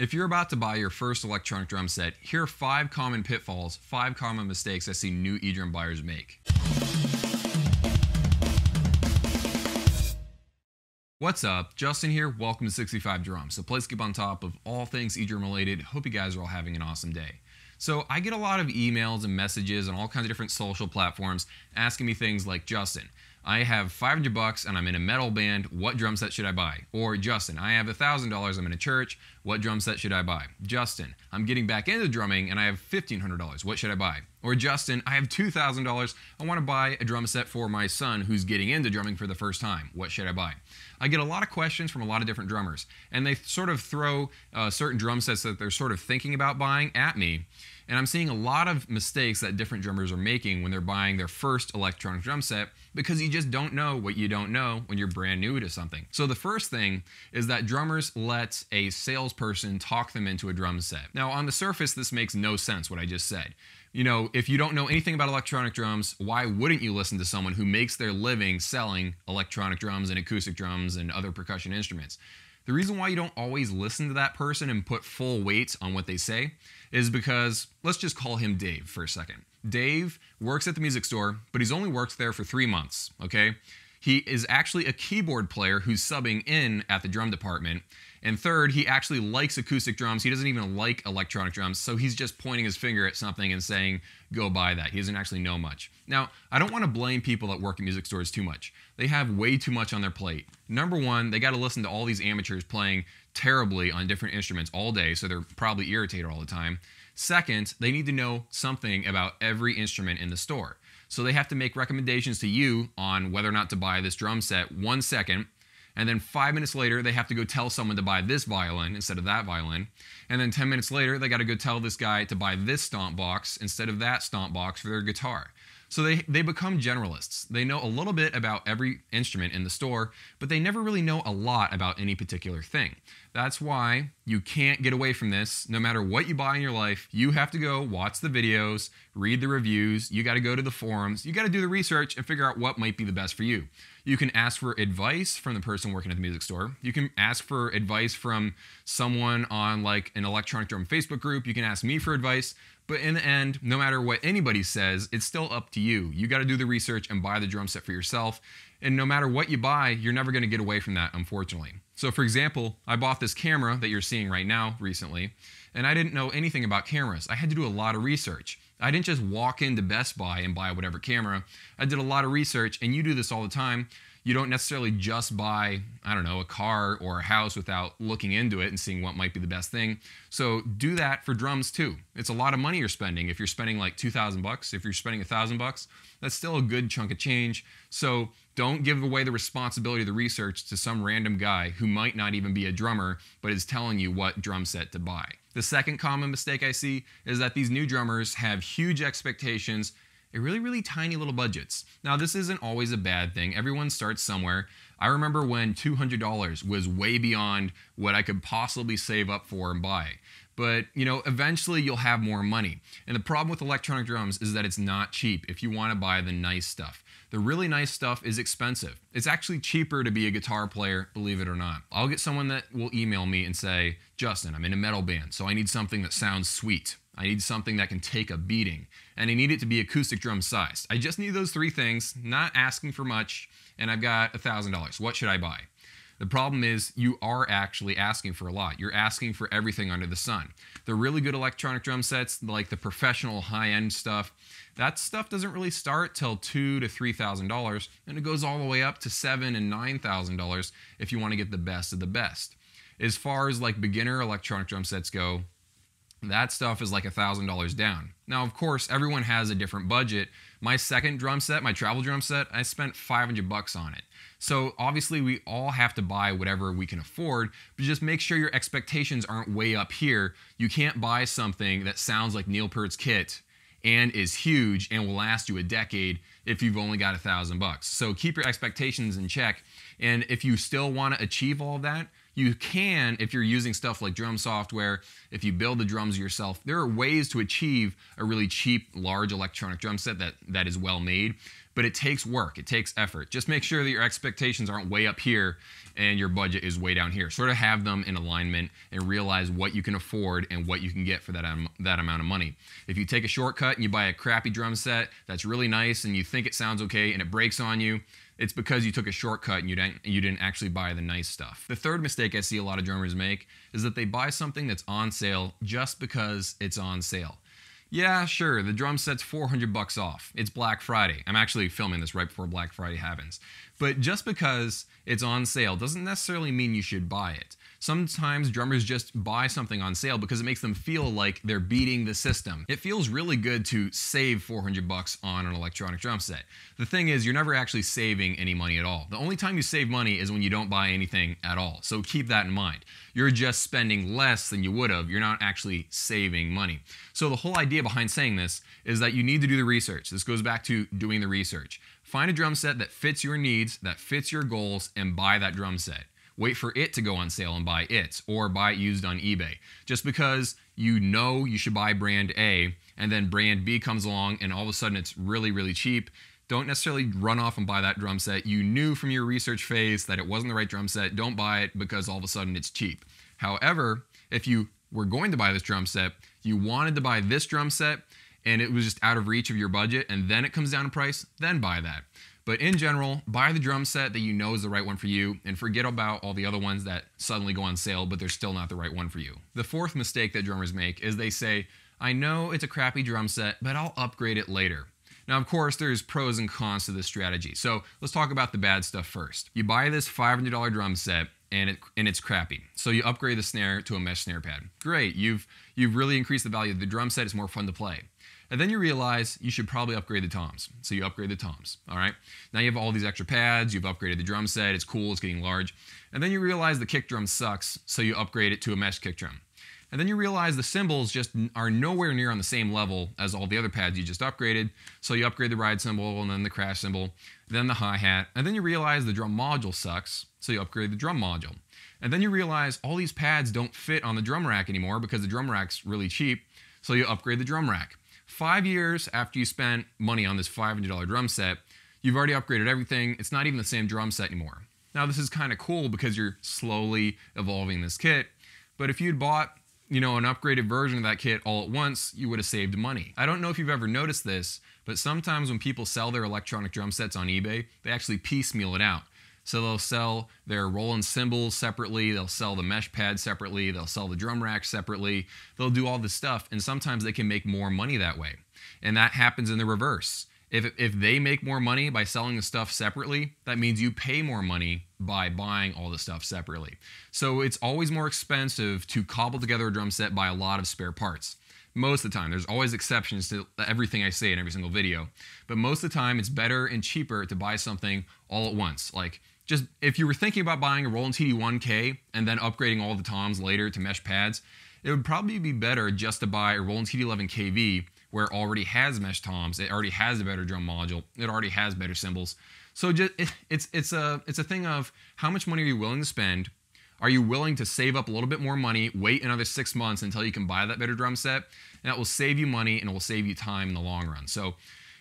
If you're about to buy your first electronic drum set, here are five common pitfalls, five common mistakes I see new e-drum buyers make. What's up? Justin here. Welcome to 65 Drums, the place to keep on top of all things e-drum related. Hope you guys are all having an awesome day. So I get a lot of emails and messages on all kinds of different social platforms asking me things like, Justin, I have 500 bucks and I'm in a metal band. What drum set should I buy? Or Justin, I have $1,000. I'm in a church. What drum set should I buy? Justin, I'm getting back into drumming and I have $1,500. What should I buy? Or Justin, I have $2,000. I want to buy a drum set for my son who's getting into drumming for the first time. What should I buy? I get a lot of questions from a lot of different drummers, and they sort of throw uh, certain drum sets that they're sort of thinking about buying at me. And I'm seeing a lot of mistakes that different drummers are making when they're buying their first electronic drum set because you just don't know what you don't know when you're brand new to something. So the first thing is that drummers let a salesperson talk them into a drum set. Now, on the surface, this makes no sense what I just said you know, if you don't know anything about electronic drums, why wouldn't you listen to someone who makes their living selling electronic drums and acoustic drums and other percussion instruments? The reason why you don't always listen to that person and put full weight on what they say is because let's just call him Dave for a second. Dave works at the music store, but he's only worked there for three months, okay? He is actually a keyboard player who's subbing in at the drum department. And third, he actually likes acoustic drums. He doesn't even like electronic drums, so he's just pointing his finger at something and saying, go buy that. He doesn't actually know much. Now, I don't want to blame people that work at music stores too much. They have way too much on their plate. Number one, they got to listen to all these amateurs playing terribly on different instruments all day, so they're probably irritated all the time. Second, they need to know something about every instrument in the store. So they have to make recommendations to you on whether or not to buy this drum set one second. And then five minutes later, they have to go tell someone to buy this violin instead of that violin. And then 10 minutes later, they got to go tell this guy to buy this stomp box instead of that stomp box for their guitar. So they, they become generalists. They know a little bit about every instrument in the store, but they never really know a lot about any particular thing. That's why you can't get away from this. No matter what you buy in your life, you have to go watch the videos, read the reviews, you gotta go to the forums, you gotta do the research and figure out what might be the best for you. You can ask for advice from the person working at the music store. You can ask for advice from someone on like an electronic drum Facebook group. You can ask me for advice. But in the end, no matter what anybody says, it's still up to you. You got to do the research and buy the drum set for yourself. And no matter what you buy, you're never going to get away from that, unfortunately. So, for example, I bought this camera that you're seeing right now recently, and I didn't know anything about cameras. I had to do a lot of research. I didn't just walk into Best Buy and buy whatever camera. I did a lot of research, and you do this all the time you don't necessarily just buy, I don't know, a car or a house without looking into it and seeing what might be the best thing. So do that for drums too. It's a lot of money you're spending. If you're spending like 2000 bucks, if you're spending 1000 bucks, that's still a good chunk of change. So don't give away the responsibility of the research to some random guy who might not even be a drummer but is telling you what drum set to buy. The second common mistake I see is that these new drummers have huge expectations really, really tiny little budgets. Now, this isn't always a bad thing. Everyone starts somewhere. I remember when $200 was way beyond what I could possibly save up for and buy. But, you know, eventually you'll have more money. And the problem with electronic drums is that it's not cheap if you want to buy the nice stuff. The really nice stuff is expensive. It's actually cheaper to be a guitar player, believe it or not. I'll get someone that will email me and say, Justin, I'm in a metal band, so I need something that sounds sweet. I need something that can take a beating, and I need it to be acoustic drum sized. I just need those three things, not asking for much, and I've got $1,000. What should I buy? The problem is you are actually asking for a lot. You're asking for everything under the sun. The really good electronic drum sets, like the professional high-end stuff, that stuff doesn't really start till two to three thousand dollars, and it goes all the way up to seven and nine thousand dollars if you want to get the best of the best. As far as like beginner electronic drum sets go, that stuff is like a thousand dollars down. Now, of course, everyone has a different budget, my second drum set, my travel drum set, I spent 500 bucks on it. So obviously we all have to buy whatever we can afford, but just make sure your expectations aren't way up here. You can't buy something that sounds like Neil Peart's kit and is huge and will last you a decade if you've only got a thousand bucks. So keep your expectations in check. And if you still want to achieve all of that, you can, if you're using stuff like drum software, if you build the drums yourself, there are ways to achieve a really cheap, large electronic drum set that, that is well made but it takes work, it takes effort. Just make sure that your expectations aren't way up here and your budget is way down here. Sort of have them in alignment and realize what you can afford and what you can get for that, that amount of money. If you take a shortcut and you buy a crappy drum set that's really nice and you think it sounds okay and it breaks on you, it's because you took a shortcut and you didn't you didn't actually buy the nice stuff. The third mistake I see a lot of drummers make is that they buy something that's on sale just because it's on sale. Yeah, sure. The drum set's 400 bucks off. It's Black Friday. I'm actually filming this right before Black Friday happens. But just because it's on sale doesn't necessarily mean you should buy it. Sometimes drummers just buy something on sale because it makes them feel like they're beating the system. It feels really good to save 400 bucks on an electronic drum set. The thing is, you're never actually saving any money at all. The only time you save money is when you don't buy anything at all. So keep that in mind. You're just spending less than you would have. You're not actually saving money. So the whole idea behind saying this is that you need to do the research. This goes back to doing the research. Find a drum set that fits your needs, that fits your goals, and buy that drum set. Wait for it to go on sale and buy it or buy it used on eBay. Just because you know you should buy brand A and then brand B comes along and all of a sudden it's really, really cheap, don't necessarily run off and buy that drum set. You knew from your research phase that it wasn't the right drum set. Don't buy it because all of a sudden it's cheap. However, if you were going to buy this drum set, you wanted to buy this drum set, and it was just out of reach of your budget, and then it comes down in price, then buy that. But in general, buy the drum set that you know is the right one for you and forget about all the other ones that suddenly go on sale, but they're still not the right one for you. The fourth mistake that drummers make is they say, I know it's a crappy drum set, but I'll upgrade it later. Now, of course, there's pros and cons to this strategy. So let's talk about the bad stuff first. You buy this $500 drum set and, it, and it's crappy. So you upgrade the snare to a mesh snare pad. Great, you've, you've really increased the value of the drum set. It's more fun to play. And then you realize you should probably upgrade the toms. So you upgrade the toms, all right? Now you have all these extra pads, you've upgraded the drum set, it's cool, it's getting large. And then you realize the kick drum sucks, so you upgrade it to a mesh kick drum. And then you realize the cymbals just are nowhere near on the same level as all the other pads you just upgraded. So you upgrade the ride cymbal and then the crash cymbal, then the hi-hat, and then you realize the drum module sucks, so you upgrade the drum module. And then you realize all these pads don't fit on the drum rack anymore because the drum rack's really cheap, so you upgrade the drum rack five years after you spent money on this $500 drum set, you've already upgraded everything. It's not even the same drum set anymore. Now this is kind of cool because you're slowly evolving this kit, but if you'd bought you know, an upgraded version of that kit all at once, you would have saved money. I don't know if you've ever noticed this, but sometimes when people sell their electronic drum sets on eBay, they actually piecemeal it out. So they'll sell their Roland cymbals separately, they'll sell the mesh pad separately, they'll sell the drum rack separately, they'll do all this stuff, and sometimes they can make more money that way. And that happens in the reverse. If, if they make more money by selling the stuff separately, that means you pay more money by buying all the stuff separately. So it's always more expensive to cobble together a drum set by a lot of spare parts most of the time. There's always exceptions to everything I say in every single video, but most of the time it's better and cheaper to buy something all at once. Like just if you were thinking about buying a Roland TD1K and then upgrading all the toms later to mesh pads, it would probably be better just to buy a Roland TD11KV where it already has mesh toms, it already has a better drum module, it already has better cymbals. So just it's it's a it's a thing of how much money are you willing to spend? Are you willing to save up a little bit more money, wait another six months until you can buy that better drum set? And that will save you money and it will save you time in the long run. So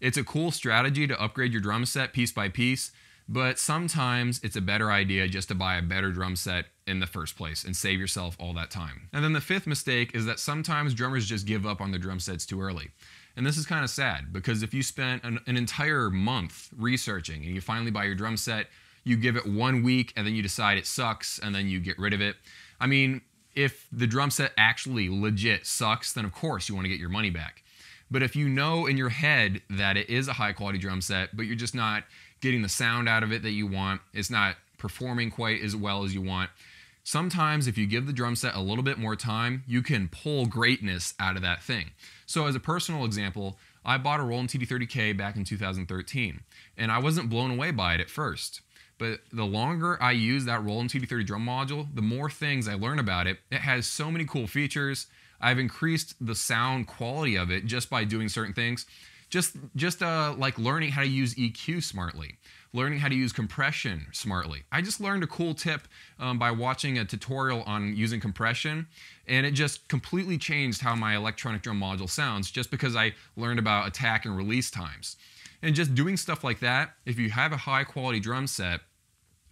it's a cool strategy to upgrade your drum set piece by piece but sometimes it's a better idea just to buy a better drum set in the first place and save yourself all that time. And then the fifth mistake is that sometimes drummers just give up on the drum sets too early. And this is kind of sad because if you spent an, an, entire month researching and you finally buy your drum set, you give it one week and then you decide it sucks and then you get rid of it. I mean, if the drum set actually legit sucks, then of course you want to get your money back. But if you know in your head that it is a high quality drum set, but you're just not getting the sound out of it that you want, it's not performing quite as well as you want. Sometimes, if you give the drum set a little bit more time, you can pull greatness out of that thing. So, as a personal example, I bought a Roland TD30K back in 2013, and I wasn't blown away by it at first. But the longer I use that Roland td 30 drum module, the more things I learn about it. It has so many cool features. I've increased the sound quality of it just by doing certain things. Just, just uh, like learning how to use EQ smartly, learning how to use compression smartly. I just learned a cool tip um, by watching a tutorial on using compression, and it just completely changed how my electronic drum module sounds just because I learned about attack and release times. And just doing stuff like that, if you have a high quality drum set,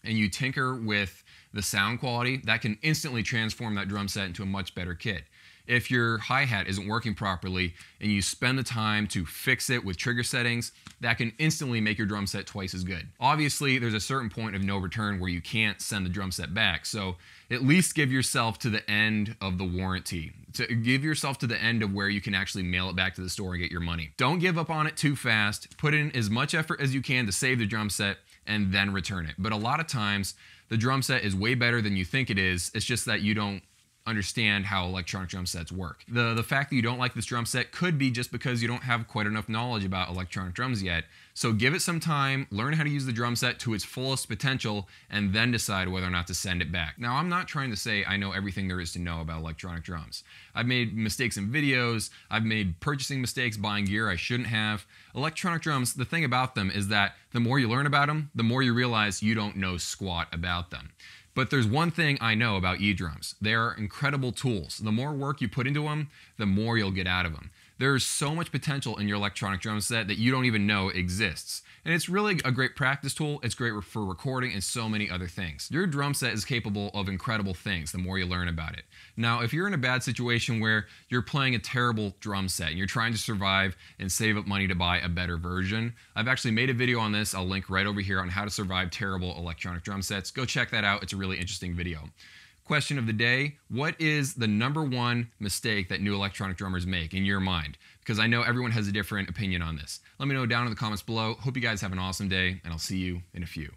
and you tinker with the sound quality, that can instantly transform that drum set into a much better kit. If your hi-hat isn't working properly and you spend the time to fix it with trigger settings, that can instantly make your drum set twice as good. Obviously, there's a certain point of no return where you can't send the drum set back, so at least give yourself to the end of the warranty. To give yourself to the end of where you can actually mail it back to the store and get your money. Don't give up on it too fast. Put in as much effort as you can to save the drum set and then return it. But a lot of times the drum set is way better than you think it is. It's just that you don't understand how electronic drum sets work. The, the fact that you don't like this drum set could be just because you don't have quite enough knowledge about electronic drums yet. So give it some time, learn how to use the drum set to its fullest potential, and then decide whether or not to send it back. Now, I'm not trying to say I know everything there is to know about electronic drums. I've made mistakes in videos, I've made purchasing mistakes, buying gear I shouldn't have. Electronic drums, the thing about them is that the more you learn about them, the more you realize you don't know squat about them. But there's one thing I know about e drums they are incredible tools. The more work you put into them, the more you'll get out of them. There's so much potential in your electronic drum set that you don't even know exists. And it's really a great practice tool. It's great for recording and so many other things. Your drum set is capable of incredible things the more you learn about it. Now, if you're in a bad situation where you're playing a terrible drum set and you're trying to survive and save up money to buy a better version, I've actually made a video on this. I'll link right over here on how to survive terrible electronic drum sets. Go check that out. It's a really interesting video. Question of the day What is the number one mistake that new electronic drummers make in your mind? Because I know everyone has a different opinion on this. Let me know down in the comments below. Hope you guys have an awesome day, and I'll see you in a few.